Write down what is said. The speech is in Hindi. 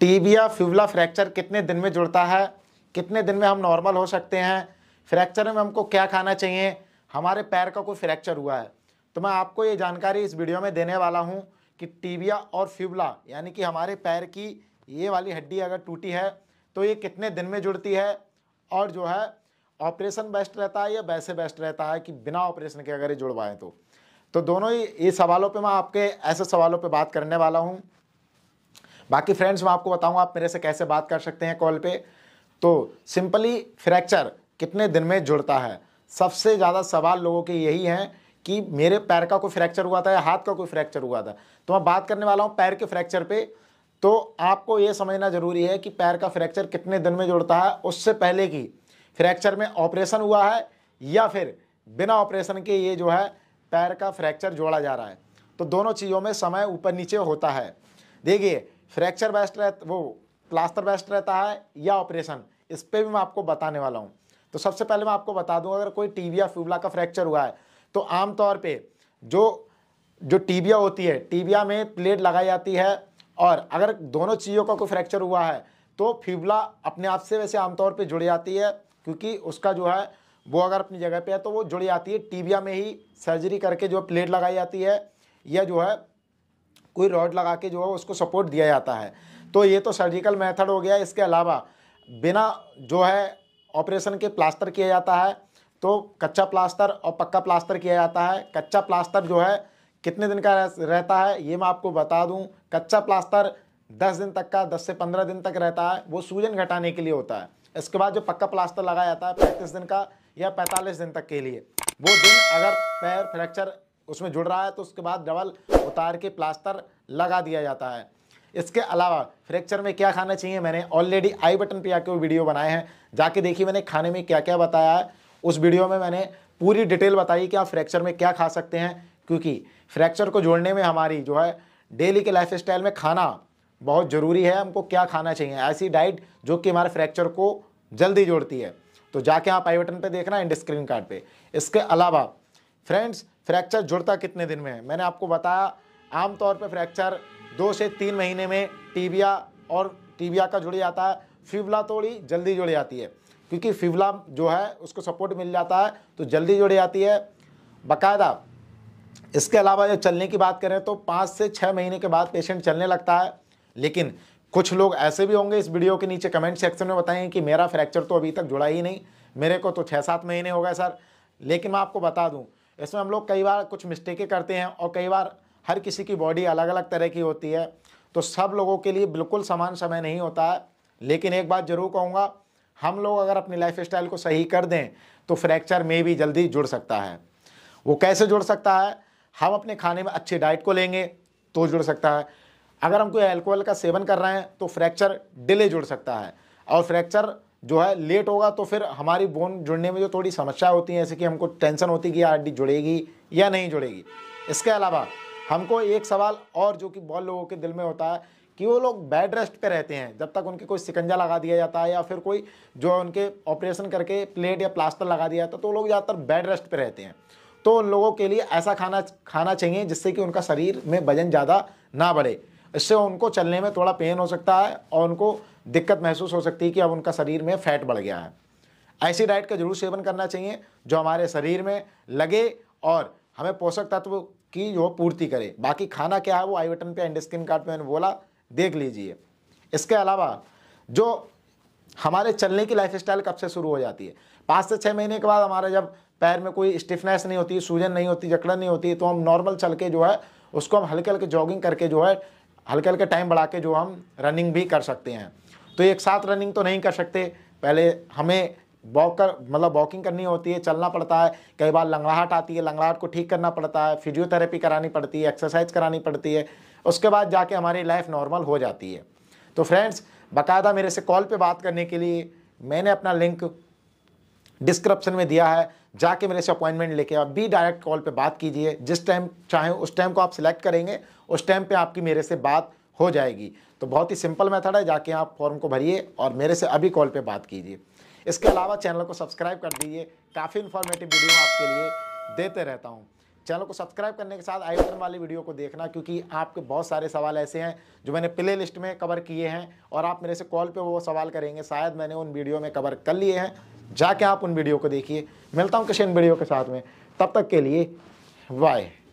टीबिया फ्यूबला फ्रैक्चर कितने दिन में जुड़ता है कितने दिन में हम नॉर्मल हो सकते हैं फ्रैक्चर में हमको क्या खाना चाहिए हमारे पैर का कोई फ्रैक्चर हुआ है तो मैं आपको ये जानकारी इस वीडियो में देने वाला हूँ कि टीबिया और फ्यूबला यानी कि हमारे पैर की ये वाली हड्डी अगर टूटी है तो ये कितने दिन में जुड़ती है और जो है ऑपरेशन बेस्ट रहता है या वैसे बेस्ट रहता है कि बिना ऑपरेशन के अगर ये जुड़वाएं तो तो दोनों ही ये सवालों पे मैं आपके ऐसे सवालों पे बात करने वाला हूँ बाकी फ्रेंड्स मैं आपको बताऊंगा आप मेरे से कैसे बात कर सकते हैं कॉल पे तो सिंपली फ्रैक्चर कितने दिन में जुड़ता है सबसे ज़्यादा सवाल लोगों के यही हैं कि मेरे पैर का कोई फ्रैक्चर हुआ था या हाथ का कोई फ्रैक्चर हुआ था तो मैं बात करने वाला हूँ पैर के फ्रैक्चर पे तो आपको ये समझना ज़रूरी है कि पैर का फ्रैक्चर कितने दिन में जुड़ता है उससे पहले की फ्रैक्चर में ऑपरेशन हुआ है या फिर बिना ऑपरेशन के ये जो है पैर का फ्रैक्चर जोड़ा जा रहा है तो दोनों चीज़ों में समय ऊपर नीचे होता है देखिए फ्रैक्चर बेस्ट रह वो प्लास्टर बेस्ट रहता है या ऑपरेशन इस पर भी मैं आपको बताने वाला हूँ तो सबसे पहले मैं आपको बता दूँ अगर कोई टीबिया फ्यूबला का फ्रैक्चर हुआ है तो आमतौर पर जो जो टीबिया होती है टीबिया में प्लेट लगाई जाती है और अगर दोनों चीज़ों का कोई फ्रैक्चर हुआ है तो फ्यूबला अपने आप से वैसे आमतौर पे जुड़ जाती है क्योंकि उसका जो है वो अगर अपनी जगह पे है तो वो जुड़ी जाती है टीबिया में ही सर्जरी करके जो प्लेट लगाई जाती है या जो है कोई रॉड लगा के जो है उसको सपोर्ट दिया जाता है तो ये तो सर्जिकल मेथड हो गया इसके अलावा बिना जो है ऑपरेशन के प्लास्टर किया जाता है तो कच्चा प्लास्टर और पक्का प्लास्टर किया जाता है कच्चा प्लास्टर जो है कितने दिन का रहता है ये मैं आपको बता दूँ कच्चा प्लास्टर दस दिन तक का दस से पंद्रह दिन तक रहता है वो सूजन घटाने के लिए होता है इसके बाद जो पक्का प्लास्टर लगाया जाता है पैंतीस दिन का या पैंतालीस दिन तक के लिए वो दिन अगर पैर फ्रैक्चर उसमें जुड़ रहा है तो उसके बाद डबल उतार के प्लास्टर लगा दिया जाता है इसके अलावा फ्रैक्चर में क्या खाना चाहिए मैंने ऑलरेडी आई बटन पे आके वो वीडियो बनाए हैं जाके देखिए मैंने खाने में क्या क्या बताया है उस वीडियो में मैंने पूरी डिटेल बताई कि आप फ्रैक्चर में क्या खा सकते हैं क्योंकि फ्रैक्चर को जोड़ने में हमारी जो है डेली के लाइफ स्टाइल में खाना बहुत ज़रूरी है हमको क्या खाना चाहिए ऐसी डाइट जो कि हमारे फ्रैक्चर को जल्दी जोड़ती है तो जाके आप आई बटन पर देखना एंड स्क्रीन कार्ड पर इसके अलावा फ्रेंड्स फ्रैक्चर जुड़ता कितने दिन में है मैंने आपको बताया आमतौर पर फ्रैक्चर दो से तीन महीने में टीबिया और टीबिया का जुड़ जाता है फिबला थोड़ी जल्दी जुड़ जाती है क्योंकि फिबला जो है उसको सपोर्ट मिल जाता है तो जल्दी जुड़ जाती है बाकायदा इसके अलावा जब चलने की बात करें तो पाँच से छः महीने के बाद पेशेंट चलने लगता है लेकिन कुछ लोग ऐसे भी होंगे इस वीडियो के नीचे कमेंट सेक्शन में बताएंगे कि मेरा फ्रैक्चर तो अभी तक जुड़ा ही नहीं मेरे को तो छः सात महीने हो गए सर लेकिन मैं आपको बता दूं इसमें हम लोग कई बार कुछ मिस्टेकें करते हैं और कई बार हर किसी की बॉडी अलग अलग तरह की होती है तो सब लोगों के लिए बिल्कुल समान समय नहीं होता है लेकिन एक बात ज़रूर कहूँगा हम लोग अगर अपनी लाइफ स्टाइल को सही कर दें तो फ्रैक्चर में भी जल्दी जुड़ सकता है वो कैसे जुड़ सकता है हम अपने खाने में अच्छी डाइट को लेंगे तो जुड़ सकता है अगर हम कोई अल्कोहल का सेवन कर रहे हैं तो फ्रैक्चर डिले जुड़ सकता है और फ्रैक्चर जो है लेट होगा तो फिर हमारी बोन जुड़ने में जो थोड़ी समस्या होती है जैसे कि हमको टेंशन होती है कि हड्डी जुड़ेगी या नहीं जुड़ेगी इसके अलावा हमको एक सवाल और जो कि बहुत लोगों के दिल में होता है कि वो लोग बेड रेस्ट पे रहते हैं जब तक उनके कोई सिकंजा लगा दिया जाता है या फिर कोई जो उनके ऑपरेशन करके प्लेट या प्लास्टर लगा दिया जाता है तो लोग ज़्यादातर बेड रेस्ट पे रहते हैं तो उन लोगों के लिए ऐसा खाना खाना चाहिए जिससे कि उनका शरीर में वजन ज़्यादा ना बढ़े इससे उनको चलने में थोड़ा पेन हो सकता है और उनको दिक्कत महसूस हो सकती है कि अब उनका शरीर में फैट बढ़ गया है ऐसी डाइट का जरूर सेवन करना चाहिए जो हमारे शरीर में लगे और हमें पोषक तत्व की जो पूर्ति करे बाकी खाना क्या है वो आई बटन पे एंड स्क्रीन कार्ड पे मैंने बोला देख लीजिए इसके अलावा जो हमारे चलने की लाइफ स्टाइल कब से शुरू हो जाती है पाँच से छः महीने के बाद हमारे जब पैर में कोई स्टिफनेस नहीं होती सूजन नहीं होती जकड़न नहीं होती तो हम नॉर्मल चल के जो है उसको हम हल्के हल्के जॉगिंग करके जो है हल्के हल्के टाइम बढ़ा के जो हम रनिंग भी कर सकते हैं तो एक साथ रनिंग तो नहीं कर सकते पहले हमें वॉक कर मतलब वॉकिंग करनी होती है चलना पड़ता है कई बार लंगड़ाहट आती है लंगड़ाहट को ठीक करना पड़ता है फिजियोथेरेपी करानी पड़ती है एक्सरसाइज करानी पड़ती है उसके बाद जाके हमारी लाइफ नॉर्मल हो जाती है तो फ्रेंड्स बाकायदा मेरे से कॉल पे बात करने के लिए मैंने अपना लिंक डिस्क्रिप्शन में दिया है जाके मेरे से अपॉइंटमेंट लेके आप भी डायरेक्ट कॉल पर बात कीजिए जिस टाइम चाहें उस टाइम को आप सिलेक्ट करेंगे उस टाइम पर आपकी मेरे से बात हो जाएगी तो बहुत ही सिंपल मेथड है जाके आप फॉर्म को भरिए और मेरे से अभी कॉल पे बात कीजिए इसके अलावा चैनल को सब्सक्राइब कर दीजिए काफ़ी इन्फॉर्मेटिव वीडियो आपके लिए देते रहता हूँ चैनल को सब्सक्राइब करने के साथ आई बटन वाली वीडियो को देखना क्योंकि आपके बहुत सारे सवाल ऐसे हैं जो मैंने प्ले लिस्ट में कवर किए हैं और आप मेरे से कॉल पे वो सवाल करेंगे शायद मैंने उन वीडियो में कवर कर लिए हैं जाके आप उन वीडियो को देखिए मिलता हूँ किशन वीडियो के साथ में तब तक के लिए बाय